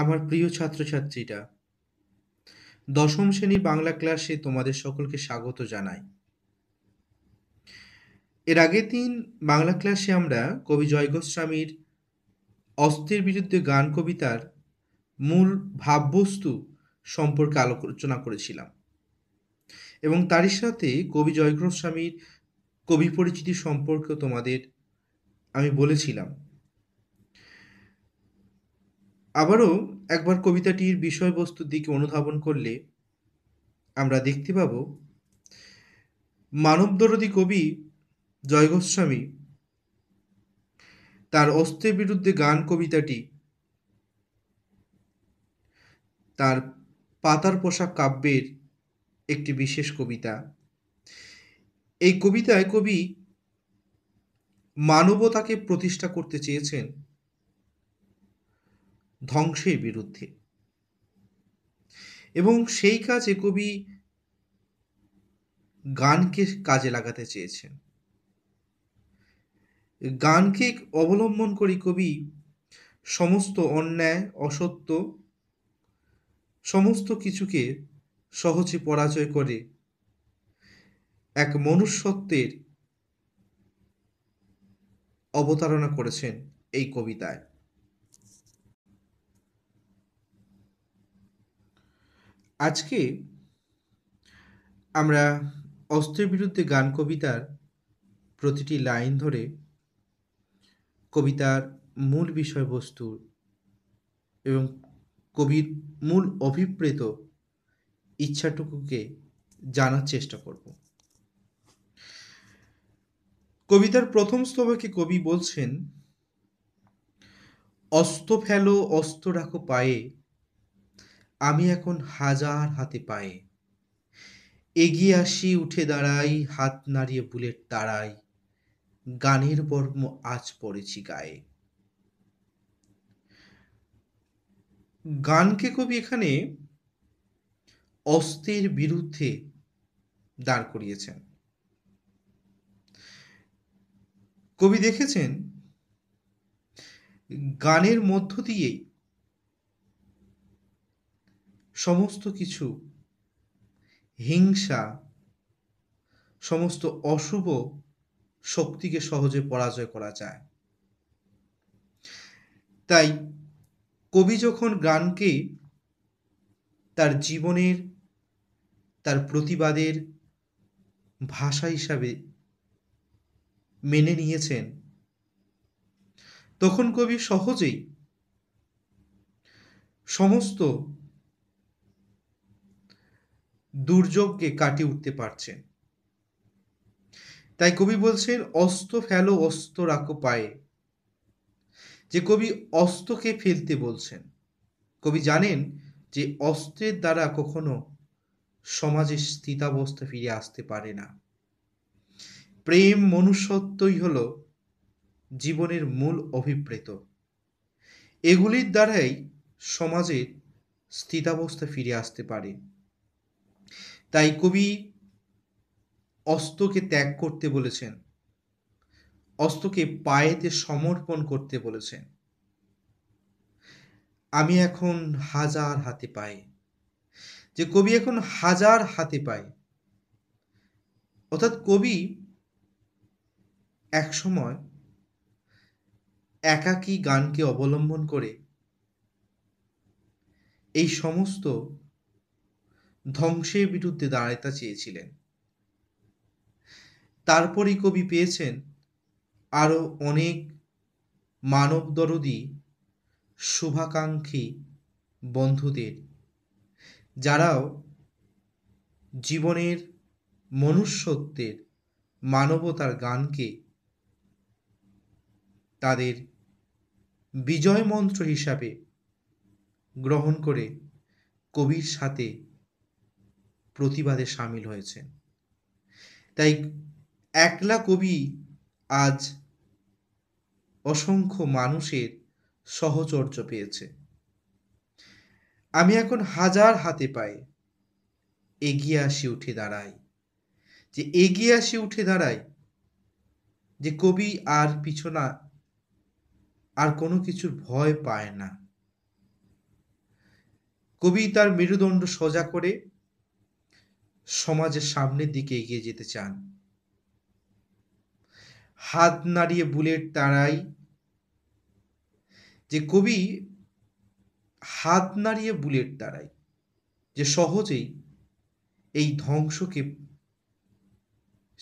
আমার প্রিয় ছাত্রছাত্রীরা দশম শ্রেণী বাংলা ক্লাসে তোমাদের সকলকে স্বাগত জানাই এর আগে দিন বাংলা ক্লাসে আমরা কবি জয়গোস্বামীর অস্ত্রের বিরুদ্ধে গান কবিতার মূল ভাববস্তু সম্পর্কে আলোচনা করেছিলাম এবং তারই সাথে কবি জয়গোস্বামীর কবি পরিচিতি সম্পর্কে তোমাদের আমি বলেছিলাম আবারও একবার কবিতাটির বিষয়বস্তুর দিকে অনুধাবন করলে আমরা দেখতে পাব মানবদরদী কবি জয় গোস্বামী তার অস্ত্রের বিরুদ্ধে গান কবিতাটি তার পাতার পোশাক কাব্যের একটি বিশেষ কবিতা এই কবিতায় কবি মানবতাকে প্রতিষ্ঠা করতে চেয়েছেন ধ্বংসের বিরুদ্ধে এবং সেই কাজে কবি গানকে কাজে লাগাতে চেয়েছেন গানকে অবলম্বন করে কবি সমস্ত অন্যায় অসত্য সমস্ত কিছুকে সহজে পরাজয় করে এক মনুষ্যত্বের অবতারণা করেছেন এই কবিতায় আজকে আমরা অস্ত্রের বিরুদ্ধে গান কবিতার প্রতিটি লাইন ধরে কবিতার মূল বিষয়বস্তুর এবং কবির মূল অভিপ্রেত ইচ্ছাটুকুকে জানার চেষ্টা করব কবিতার প্রথম স্তবকে কবি বলছেন অস্ত ফেলো অস্ত রাখো পায়ে আমি এখন হাজার হাতে পায়ে এগিয়ে আসি উঠে দাঁড়াই হাত নাড়িয়ে বুলেট তাড়াই গানের বর্ম আজ পড়েছি গায়ে গানকে কবি এখানে অস্ত্রের বিরুদ্ধে দাঁড় করিয়েছেন কবি দেখেছেন গানের মধ্য দিয়েই সমস্ত কিছু হিংসা সমস্ত অশুভ শক্তিকে সহজে পরাজয় করা যায় তাই কবি যখন গানকে তার জীবনের তার প্রতিবাদের ভাষা হিসাবে মেনে নিয়েছেন তখন কবি সহজেই সমস্ত দুর্যোগকে কাটিয়ে উঠতে পারছেন তাই কবি বলছেন অস্ত্র ফেলো অস্ত্র রাখো পায়ে যে কবি অস্ত্রকে ফেলতে বলছেন কবি জানেন যে অস্ত্রের দ্বারা কখনো সমাজের স্থিতাবস্থা ফিরে আসতে পারে না প্রেম মনুষ্যত্বই হল জীবনের মূল অভিপ্রেত এগুলির দ্বারাই সমাজের স্থিতাবস্থা ফিরে আসতে পারে তাই কবি অস্তকে ত্যাগ করতে বলেছেন অস্তকে পায়েতে সমর্পণ করতে বলেছেন আমি এখন হাজার হাতে পাই যে কবি এখন হাজার হাতে পাই অর্থাৎ কবি এক সময় একাকী গানকে অবলম্বন করে এই সমস্ত ধ্বংসের বিরুদ্ধে দাঁড়াইতে চেয়েছিলেন তারপরই কবি পেয়েছেন আরও অনেক মানবদরদি শুভাকাঙ্ক্ষী বন্ধুদের যারাও জীবনের মনুষ্যত্বের মানবতার গানকে তাদের বিজয় মন্ত্র হিসাবে গ্রহণ করে কবির সাথে প্রতিবাদে সামিল হয়েছেন তাই একলা কবি আজ অসংখ্য মানুষের সহচর্য পেয়েছে আমি এখন হাজার হাতে পাই এগিয়ে আসি উঠে দাঁড়াই যে এগিয়ে আসি উঠে দাঁড়াই যে কবি আর পিছনা আর কোনো কিছুর ভয় পায় না কবি তার মেরুদণ্ড সোজা করে সমাজের সামনের দিকে এগিয়ে যেতে চান হাত নাড়িয়ে বুলেট তারাই যে কবি হাত নাড়িয়ে বুলেট তারাই যে সহজেই এই ধ্বংসকে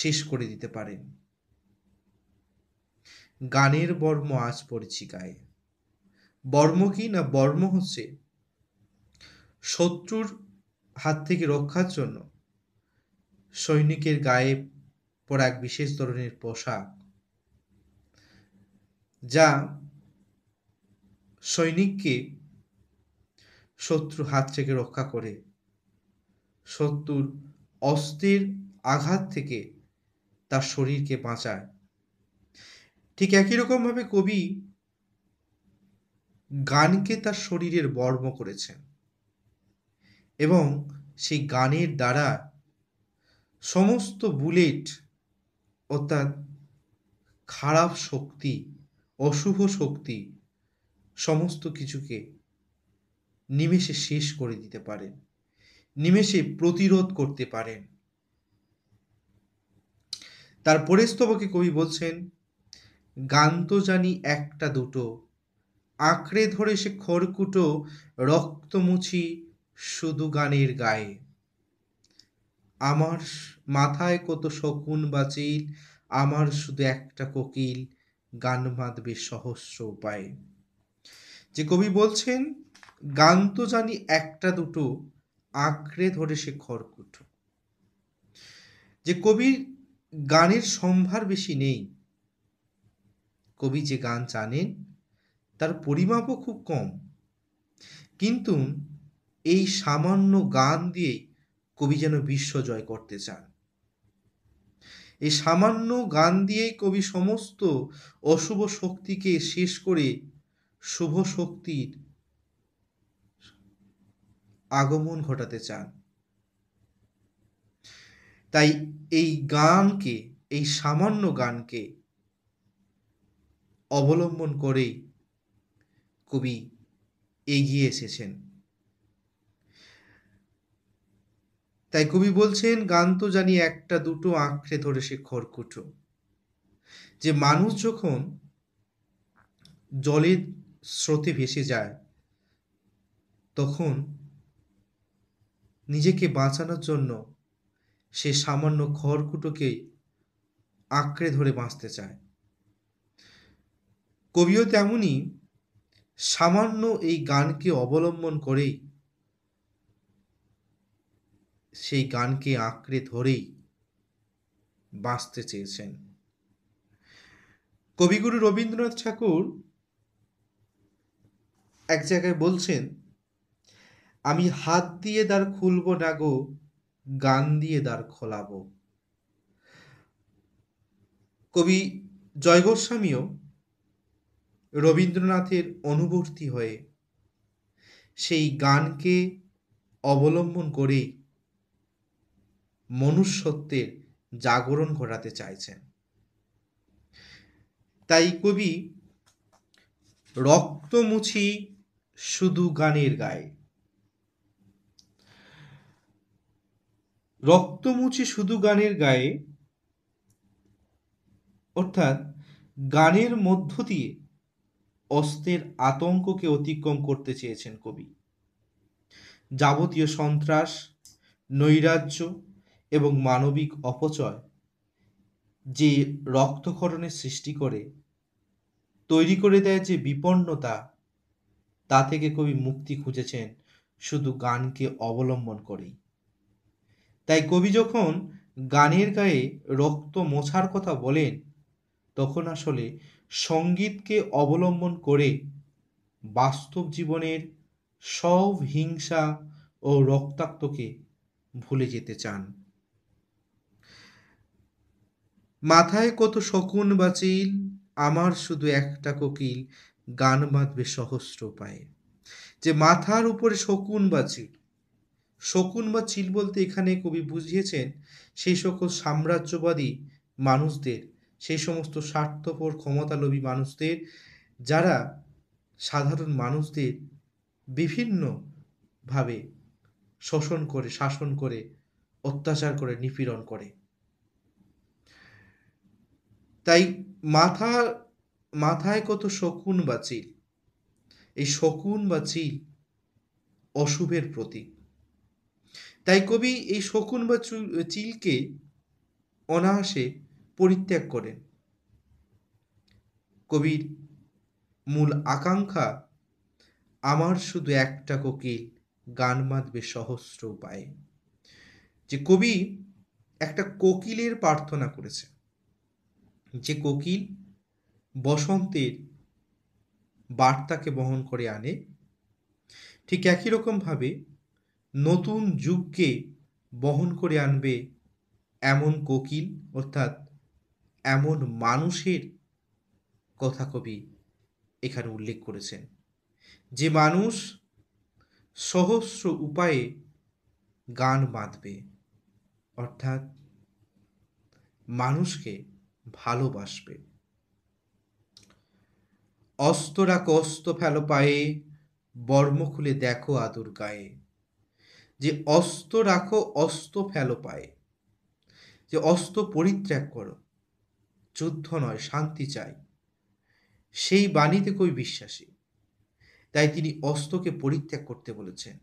শেষ করে দিতে পারেন গানের বর্ম আজ পড়েছি গায়ে বর্ম কি না বর্ম হচ্ছে শত্রুর হাত থেকে রক্ষার জন্য সৈনিকের গায়ে পরা এক বিশেষ ধরনের পোশাক যা সৈনিককে শত্রু হাত থেকে রক্ষা করে শত্রুর অস্ত্রের আঘাত থেকে তার শরীরকে বাঁচায় ঠিক একই রকমভাবে কবি গানকে তার শরীরের বর্ম করেছেন এবং সেই গানের দ্বারা সমস্ত বুলেট অর্থাৎ খারাপ শক্তি অশুভ শক্তি সমস্ত কিছুকে নিমেষে শেষ করে দিতে পারেন নিমেষে প্রতিরোধ করতে পারেন তার পরেস্তবকে কবি বলছেন গান তো জানি একটা দুটো আঁকড়ে ধরে সে খড়কুটো রক্তমুছি শুধু গানের গায়ে আমার মাথায় কত শকুন বাঁচিল আমার শুধু একটা কোকিল গান বাঁধবে সহস্র উপায়ে যে কবি বলছেন গান তো জানি একটা দুটো আঁকড়ে ধরে সে খড়কুটো যে কবির গানের সম্ভার বেশি নেই কবি যে গান জানেন তার পরিমাপও খুব কম কিন্তু এই সামান্য গান দিয়েই কবি যেন বিশ্ব জয় করতে চান এই সামান্য গান দিয়েই কবি সমস্ত অশুভ শক্তিকে শেষ করে শুভ শক্তির আগমন ঘটাতে চান তাই এই গানকে এই সামান্য গানকে অবলম্বন করেই কবি এগিয়ে এসেছেন তাই কবি বলছেন গান তো জানি একটা দুটো আঁকড়ে ধরে সে খড়কুটো যে মানুষ যখন জলের স্রোতে ভেসে যায় তখন নিজেকে বাঁচানোর জন্য সে সামান্য খড়কুটোকেই আঁকড়ে ধরে বাঁচতে চায় কবিও তেমনই সামান্য এই গানকে অবলম্বন করেই সেই গানকে আঁকড়ে ধরেই বাঁচতে চেয়েছেন কবিগুরু রবীন্দ্রনাথ ঠাকুর এক জায়গায় বলছেন আমি হাত দিয়ে দ্বার খুলব না গো গান দিয়ে দ্বার খোলাবো কবি জয়গোস্বামীও রবীন্দ্রনাথের অনুবর্তী হয়ে সেই গানকে অবলম্বন করেই মনুষ্যত্বের জাগরণ ঘটাতে চাইছেন তাই কবি রক্ত মুছি শুধু গানের গায়ে রক্ত মুছি শুধু গানের গায়ে অর্থাৎ গানের মধ্য দিয়ে অস্ত্রের আতঙ্ককে অতিক্রম করতে চেয়েছেন কবি যাবতীয় সন্ত্রাস নৈরাজ্য এবং মানবিক অপচয় যে রক্তক্ষরণের সৃষ্টি করে তৈরি করে দেয় যে বিপন্নতা তা থেকে কবি মুক্তি খুঁজেছেন শুধু গানকে অবলম্বন করেই তাই কবি যখন গানের গায়ে রক্ত মোছার কথা বলেন তখন আসলে সঙ্গীতকে অবলম্বন করে বাস্তব জীবনের সব হিংসা ও রক্তাক্তকে ভুলে যেতে চান মাথায় কত শকুন চিল আমার শুধু একটা কোকিল গান বাঁধবে সহস্র পায়ে যে মাথার উপরে শকুন বা চিল শকুন বা চিল বলতে এখানে কবি বুঝিয়েছেন সেই সকল সাম্রাজ্যবাদী মানুষদের সেই সমস্ত স্বার্থপর ক্ষমতালোভী মানুষদের যারা সাধারণ মানুষদের বিভিন্নভাবে শোষণ করে শাসন করে অত্যাচার করে নিপীড়ন করে তাই মাথা মাথায় কত শকুন বা চিল এই শকুন বা চিল অশুভের প্রতীক তাই কবি এই শকুন বা চিলকে অনায়াসে পরিত্যাগ করেন কবির মূল আকাঙ্ক্ষা আমার শুধু একটা কোকিল গান বাঁধবে সহস্র উপায়ে যে কবি একটা কোকিলের প্রার্থনা করেছে যে কোকিল বসন্তের বার্তাকে বহন করে আনে ঠিক একই রকমভাবে নতুন যুগকে বহন করে আনবে এমন কোকিল অর্থাৎ এমন মানুষের কথা কবি এখানে উল্লেখ করেছেন যে মানুষ সহস্র উপায়ে গান বাঁধবে অর্থাৎ মানুষকে ভালোবাসবে অস্ত রাখো ফেল ফেলো পায়ে বর্ম খুলে দেখো আদুর গায়ে যে অস্ত রাখো অস্ত ফেলো পায়ে যে অস্ত পরিত্যাগ করো যুদ্ধ নয় শান্তি চাই সেই বাণীতে কই বিশ্বাসী তাই তিনি অস্ত্রকে পরিত্যাগ করতে বলেছেন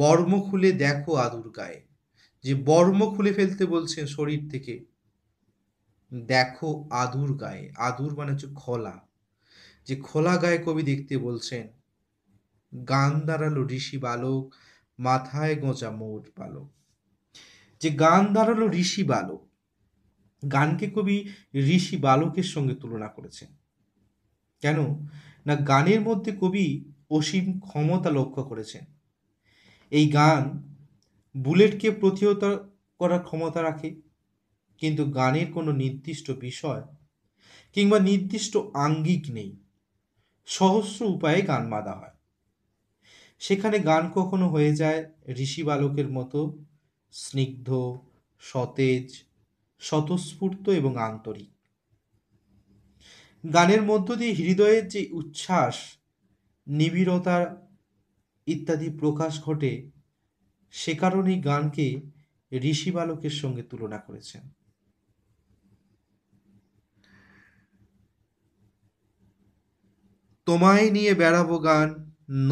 বর্ম খুলে দেখো আদুর গায়ে যে বর্ম খুলে ফেলতে বলছেন শরীর থেকে দেখো আদুর গায়ে আদুর মানে হচ্ছে খোলা যে খোলা গায়ে কবি দেখতে বলছেন গান দাঁড়ালো ঋষি বালক মাথায় গোঁজা মোট বালক যে গান দাঁড়ালো ঋষি বালক গানকে কবি ঋষি বালকের সঙ্গে তুলনা করেছেন কেন না গানের মধ্যে কবি অসীম ক্ষমতা লক্ষ্য করেছেন এই গান বুলেটকে প্রতিহত করার ক্ষমতা রাখে কিন্তু গানের কোনো নির্দিষ্ট বিষয় কিংবা নির্দিষ্ট আঙ্গিক নেই সহস্র উপায়ে গান বাঁধা হয় সেখানে গান কখনো হয়ে যায় ঋষি বালকের মতো স্নিগ্ধ সতেজ স্বতঃস্ফূর্ত এবং আন্তরিক গানের মধ্য দিয়ে হৃদয়ের যে উচ্ছ্বাস নিবিড়তার ইত্যাদি প্রকাশ ঘটে সে কারণেই গানকে ঋষি বালকের সঙ্গে তুলনা করেছেন তোমায় নিয়ে বেড়াবো গান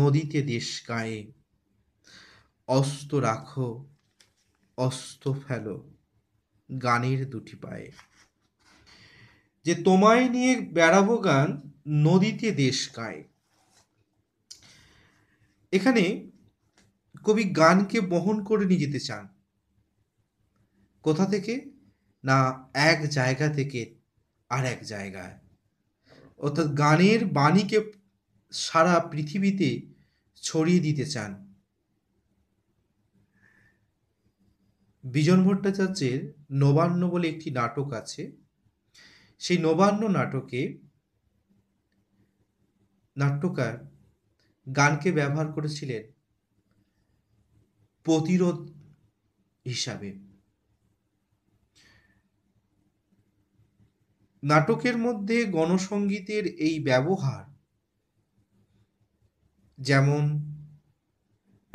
নদীতে দেশ গায়ে অস্ত রাখো অস্ত ফেলো গানের দুটি পায়ে যে তোমায় নিয়ে বেড়াবো গান নদীতে দেশ গায়ে এখানে কবি গানকে বহন করে নিয়ে যেতে চান কোথা থেকে না এক জায়গা থেকে আর এক জায়গায় অর্থাৎ গানের বাণীকে সারা পৃথিবীতে ছড়িয়ে দিতে চান বিজন ভট্টাচার্যের নবান্ন বলে একটি নাটক আছে সেই নবান্ন নাটকে নাট্যকার গানকে ব্যবহার করেছিলেন প্রতিরোধ হিসাবে নাটকের মধ্যে গণসঙ্গীতের এই ব্যবহার যেমন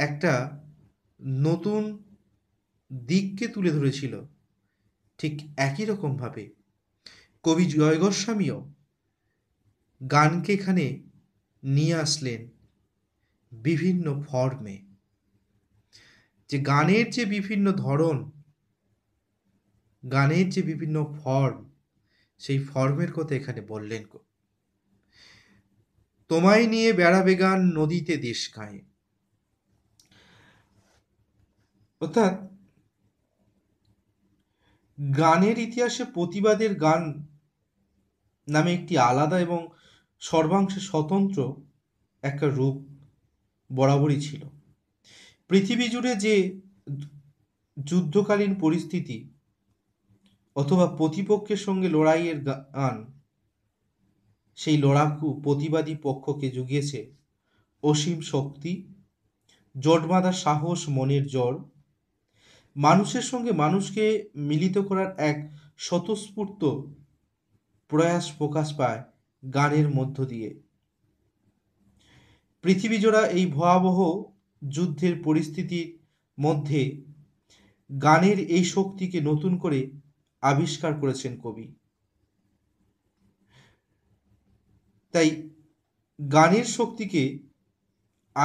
একটা নতুন দিককে তুলে ধরেছিল ঠিক একই রকমভাবে কবি জয় গোস্বামীও গানকে এখানে নিয়ে আসলেন বিভিন্ন ফর্মে যে গানের যে বিভিন্ন ধরন গানের যে বিভিন্ন ফর্ম সেই ফর্মের কথা এখানে বললেন গো তোমায় নিয়ে বেড়াবে গান নদীতে দেশ গায়ে অর্থাৎ গানের ইতিহাসে প্রতিবাদের গান নামে একটি আলাদা এবং সর্বাংশে স্বতন্ত্র একটা রূপ বরাবরই ছিল পৃথিবী জুড়ে যে যুদ্ধকালীন পরিস্থিতি অথবা প্রতিপক্ষের সঙ্গে লড়াইয়ের গান সেই লড়াকু প্রতিবাদী পক্ষকে জুগিয়েছে অসীম শক্তি জটবাঁধা সাহস মনের জ্বর মানুষের সঙ্গে মানুষকে মিলিত করার এক স্বতঃস্ফূর্ত প্রয়াস প্রকাশ পায় গানের মধ্য দিয়ে পৃথিবীজোড়া এই ভয়াবহ যুদ্ধের পরিস্থিতির মধ্যে গানের এই শক্তিকে নতুন করে আবিষ্কার করেছেন কবি তাই গানের শক্তিকে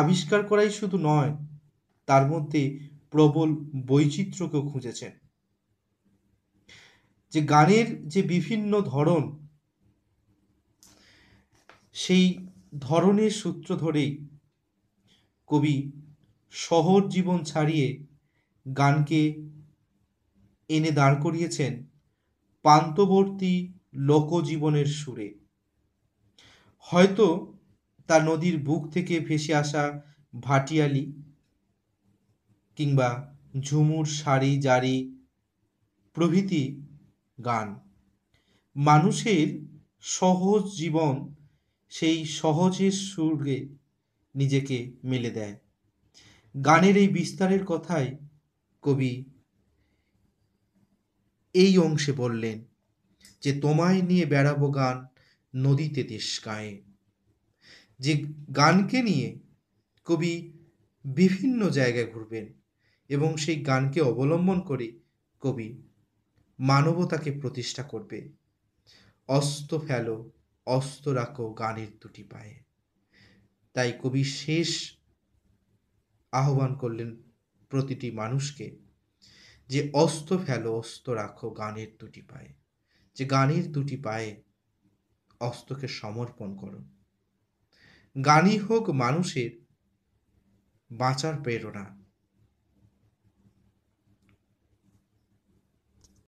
আবিষ্কার করাই শুধু নয় তার মধ্যে প্রবল বৈচিত্র্যকেও খুঁজেছেন যে গানের যে বিভিন্ন ধরন সেই ধরনের সূত্র ধরেই কবি শহর জীবন ছাড়িয়ে গানকে এনে দাঁড় করিয়েছেন পান্তবর্তী লোকজীবনের সুরে হয়তো তা নদীর বুক থেকে ভেসে আসা ভাটিয়ালি কিংবা ঝুমুর সারি জারি প্রভৃতি গান মানুষের সহজ জীবন সেই সহজের সুরে নিজেকে মেলে দেয় গানের এই বিস্তারের কথাই কবি এই অংশে বললেন যে তোমায় নিয়ে বেড়াবো গান নদীতে দেশ গায়ে যে গানকে নিয়ে কবি বিভিন্ন জায়গায় ঘুরবেন এবং সেই গানকে অবলম্বন করে কবি মানবতাকে প্রতিষ্ঠা করবে অস্ত ফেলো অস্ত রাখো গানের দুটি পায়ে তাই কবি শেষ আহ্বান করলেন প্রতিটি মানুষকে যে অস্ত ফেলো অস্ত রাখো গানের দুটি পায়ে যে গানের দুটি পায়ে অস্তকে সমর্পণ করো গানই হোক মানুষের বাঁচার প্রেরণা